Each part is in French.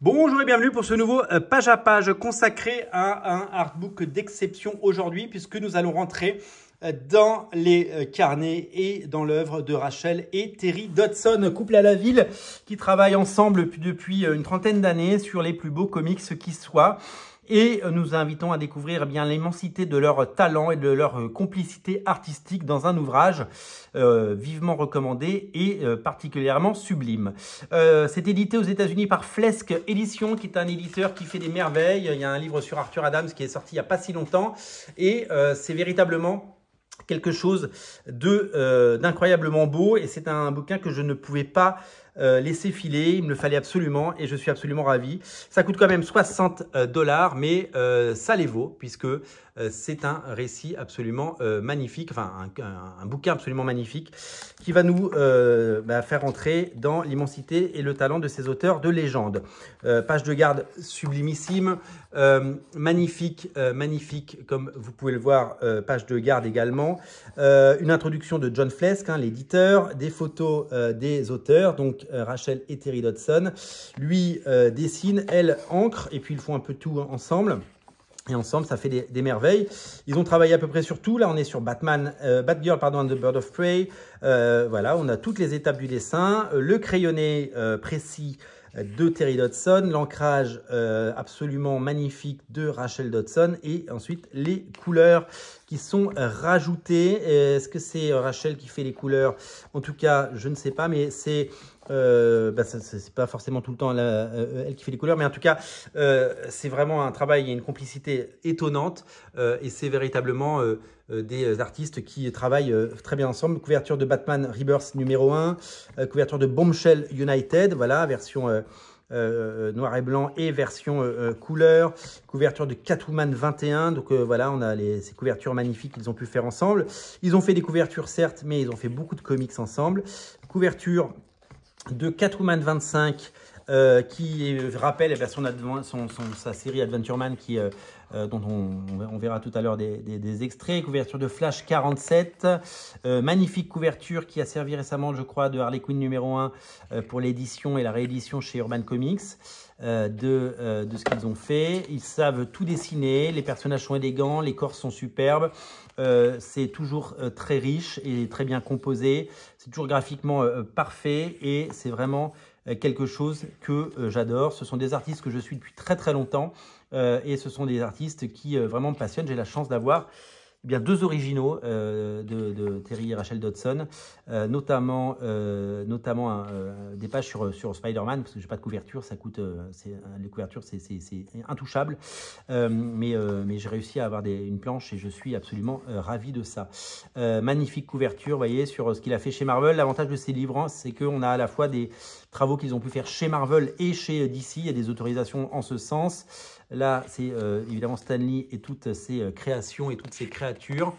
Bonjour et bienvenue pour ce nouveau euh, page à page consacré à un artbook d'exception aujourd'hui puisque nous allons rentrer euh, dans les euh, carnets et dans l'œuvre de Rachel et Terry Dodson, couple à la ville qui travaillent ensemble depuis une trentaine d'années sur les plus beaux comics qui soient et nous invitons à découvrir eh bien l'immensité de leur talent et de leur complicité artistique dans un ouvrage euh, vivement recommandé et euh, particulièrement sublime. Euh, c'est édité aux États-Unis par Flesk Édition, qui est un éditeur qui fait des merveilles. Il y a un livre sur Arthur Adams qui est sorti il n'y a pas si longtemps et c'est véritablement quelque chose d'incroyablement beau et c'est un bouquin que je ne pouvais pas euh, laisser filer, il me le fallait absolument et je suis absolument ravi. Ça coûte quand même 60 euh, dollars, mais euh, ça les vaut puisque euh, c'est un récit absolument euh, magnifique, enfin un, bouquin absolument magnifique qui va nous euh, bah, faire entrer dans l'immensité et le talent de ces auteurs de légende. page de garde sublimissime, magnifique, magnifique comme vous pouvez le voir, page de garde également. une introduction de John Flesk, hein, l'éditeur, des photos des auteurs, donc Rachel et Terry Dodson. Lui dessine, elle encre, et puis ils font un peu tout hein, ensemble. Et ensemble, ça fait des, merveilles. Ils ont travaillé à peu près sur tout. Là, on est sur Batman, euh, Batgirl, pardon, and the Bird of Prey. Euh, voilà, on a toutes les étapes du dessin. Euh, le crayonné précis de Terry Dodson, l'ancrage absolument magnifique de Rachel Dodson et ensuite les couleurs qui sont euh, rajoutés. Est-ce que c'est euh, Rachel qui fait les couleurs En tout cas, je ne sais pas, mais c'est... Euh, bah, c'est pas forcément tout le temps elle qui fait les couleurs, mais en tout cas, c'est vraiment un travail, et une complicité étonnante et c'est véritablement des artistes qui travaillent très bien ensemble. Couverture de Batman Rebirth numéro 1, couverture de Bombshell United, voilà, version euh, euh, noir et blanc et version euh, couleur. Couverture de Catwoman 21. Donc voilà, on a ces couvertures magnifiques qu'ils ont pu faire ensemble. Ils ont fait des couvertures certes, mais ils ont fait beaucoup de comics ensemble. Couverture de Catwoman 25 qui rappelle la version de son, sa série adventure Adventureman qui euh, dont on, verra tout à l'heure des, extraits. Couverture de Flash 47, euh, magnifique couverture qui a servi récemment, je crois, de Harley Quinn numéro 1 euh, pour l'édition et la réédition chez Urban Comics. Euh, de, euh, de, ce qu'ils ont fait. Ils savent tout dessiner, les personnages sont élégants, les corps sont superbes, euh, c'est toujours très riche et très bien composé, c'est toujours graphiquement parfait et c'est vraiment quelque chose que j'adore. Ce sont des artistes que je suis depuis très très longtemps et ce sont des artistes qui vraiment me passionnent. J'ai la chance d'avoir bien deux originaux euh, de, Terry et Rachel Dodson, euh, notamment, euh, notamment des pages sur, sur Spider-Man, parce que j'ai pas de couverture, ça coûte, les couvertures c'est intouchable, mais, mais j'ai réussi à avoir une planche et je suis absolument ravi de ça. magnifique couverture, vous voyez, sur ce qu'il a fait chez Marvel. L'avantage de ces livres, hein, c'est qu'on a à la fois des travaux qu'ils ont pu faire chez Marvel et chez DC, il y a des autorisations en ce sens. Là, c'est euh, évidemment Stanley et toutes ses euh, créations et toutes ses créatures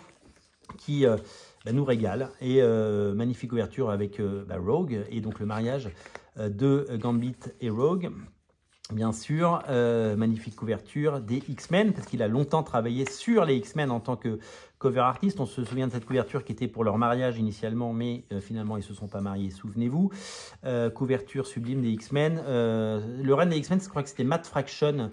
qui euh, bah, nous régalent. Et magnifique couverture avec bah, Rogue et donc le mariage de Gambit et Rogue. Bien sûr, magnifique couverture des X-Men, parce qu'il a longtemps travaillé sur les X-Men en tant que cover artist. On se souvient de cette couverture qui était pour leur mariage initialement, mais finalement ils ne se sont pas mariés, souvenez-vous. couverture sublime des X-Men. le reine des X-Men, je crois que c'était Matt Fraction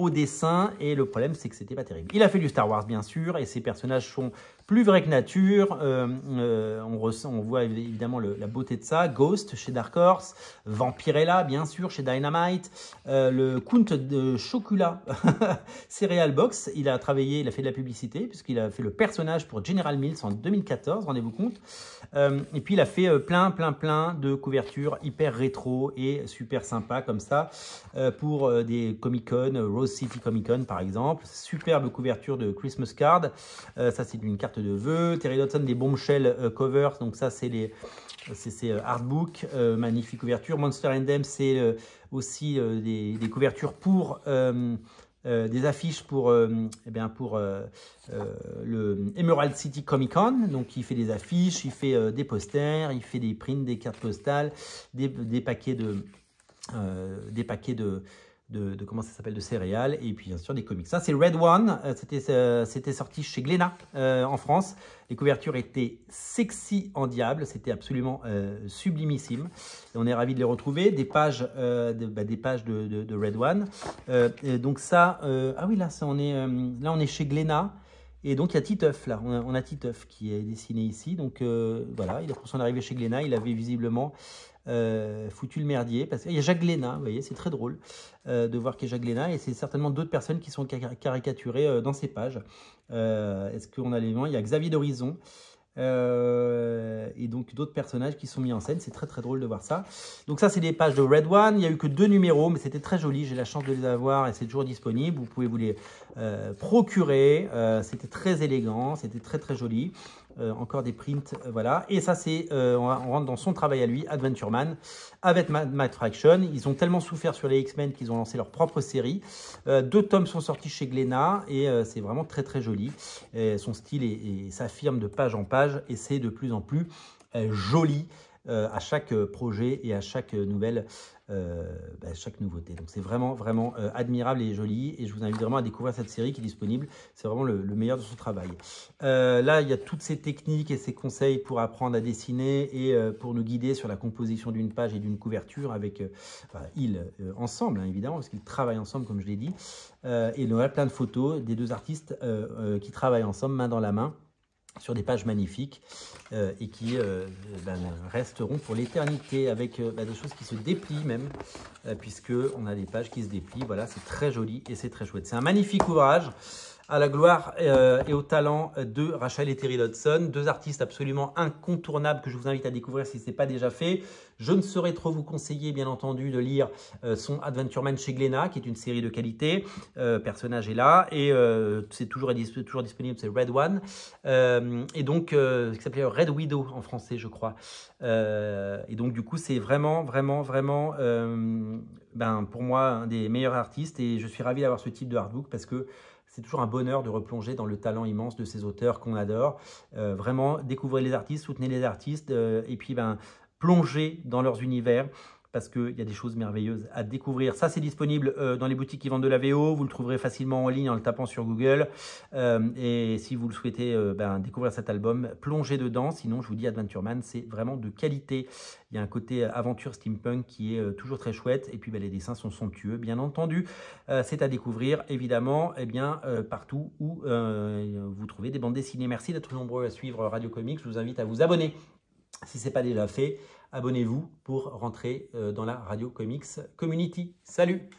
au dessin et le problème c'est que c'était pas terrible. Il a fait du Star Wars bien sûr et ses personnages sont plus vrai que nature, euh, euh, on, ressent, on voit évidemment la beauté de ça. Ghost chez Dark Horse, Vampirella bien sûr chez Dynamite, euh, le Count de Chocolat Cereal Box, il a travaillé, il a fait de la publicité puisqu'il a fait le personnage pour General Mills en 2014, rendez-vous compte. et puis il a fait plein plein plein de couvertures hyper rétro et super sympa comme ça pour des Comic-Con, Rose City Comic-Con par exemple. Superbe couverture de Christmas Card, ça c'est une carte de vœux. Terry Dodson, des bombshell euh, covers. Donc ça, c'est les c'est euh, artbook, euh, magnifique couverture. Monster Endem, c'est aussi des, couvertures pour des affiches pour, eh bien pour le Emerald City Comic Con. Donc il fait des affiches, il fait des posters, il fait des prints, des cartes postales, des, paquets de des paquets de, de, comment ça s'appelle de céréales et puis bien sûr des comics. Ça c'est Red One, euh, euh, c'était sorti chez Glénat euh, en France. Les couvertures étaient sexy en diable, c'était absolument sublimissime. on est ravi de les retrouver. Des pages de, bah, des pages de, Red One. donc ça ah oui là on est là on est chez Glénat. Et donc, il y a Titeuf, là. On a, Titeuf qui est dessiné ici. Donc, euh, voilà, il a, pour son arrivée chez Glénat, il avait visiblement euh, foutu le merdier. Parce qu'il y a Jacques Glénat, vous voyez, c'est très drôle euh, de voir qu'il y a Jacques Glénat. Et c'est certainement d'autres personnes qui sont caricaturées dans ces pages. Est-ce qu'on a les mains Il y a Xavier d'Horizon. Euh, et donc d'autres personnages qui sont mis en scène. C'est très très drôle de voir ça. Donc ça c'est des pages de Red One. Il n'y a eu que deux numéros, mais c'était très joli. J'ai la chance de les avoir et c'est toujours disponible. Vous pouvez vous les euh, procurer. Euh, c'était très élégant, c'était très très joli. Euh, encore des prints, euh, voilà. Et ça, c'est, euh, on, rentre dans son travail à lui, Adventure Man, avec Mad, Fraction. Ils ont tellement souffert sur les X-Men qu'ils ont lancé leur propre série. deux tomes sont sortis chez Glénat et c'est vraiment très très joli. son style et, s'affirme de page en page et c'est de plus en plus joli. à chaque projet et à chaque nouvelle euh, bah, chaque nouveauté. Donc c'est vraiment, vraiment euh, admirable et joli. Et je vous invite vraiment à découvrir cette série qui est disponible. C'est vraiment le, meilleur de son travail. Euh, là, il y a toutes ces techniques et ces conseils pour apprendre à dessiner et pour nous guider sur la composition d'une page et d'une couverture avec, enfin, ils ensemble, hein, évidemment, parce qu'ils travaillent ensemble, comme je l'ai dit. et il plein de photos des deux artistes qui travaillent ensemble, main dans la main sur des pages magnifiques euh, et qui euh, euh, ben, resteront pour l'éternité avec ben, des choses qui se déplient même puisque on a des pages qui se déplient voilà c'est très joli et c'est très chouette c'est un magnifique ouvrage à la gloire euh, et au talent de Rachel et Terry Dodson, deux artistes absolument incontournables que je vous invite à découvrir si ce n'est pas déjà fait. Je ne saurais trop vous conseiller, bien entendu, de lire euh, son Adventure Man chez Glénat, qui est une série de qualité. Euh, personnage est là et c'est toujours, toujours disponible, c'est Red One. et donc, qui s'appelait Red Widow en français, je crois. et donc, du coup, c'est vraiment, vraiment, vraiment ben, pour moi un des meilleurs artistes et je suis ravi d'avoir ce type de hardbook parce que c'est toujours un bonheur de replonger dans le talent immense de ces auteurs qu'on adore. Euh, vraiment, découvrir les artistes, soutenir les artistes euh, et puis ben, plongez dans leurs univers parce qu'il y a des choses merveilleuses à découvrir. Ça, c'est disponible euh, dans les boutiques qui vendent de la VO. Vous le trouverez facilement en ligne en le tapant sur Google. Euh, et si vous le souhaitez euh, ben, découvrir cet album, plongez dedans. Sinon, je vous dis Adventure Man, c'est vraiment de qualité. Il y a un côté aventure steampunk qui est toujours très chouette. Et puis, ben, les dessins sont somptueux, bien entendu. c'est à découvrir, évidemment, eh bien, partout où vous trouvez des bandes dessinées. Merci d'être nombreux à suivre Radio Comics. Je vous invite à vous abonner si ce n'est pas déjà fait, abonnez-vous pour rentrer euh, dans la Radio Comics Community. Salut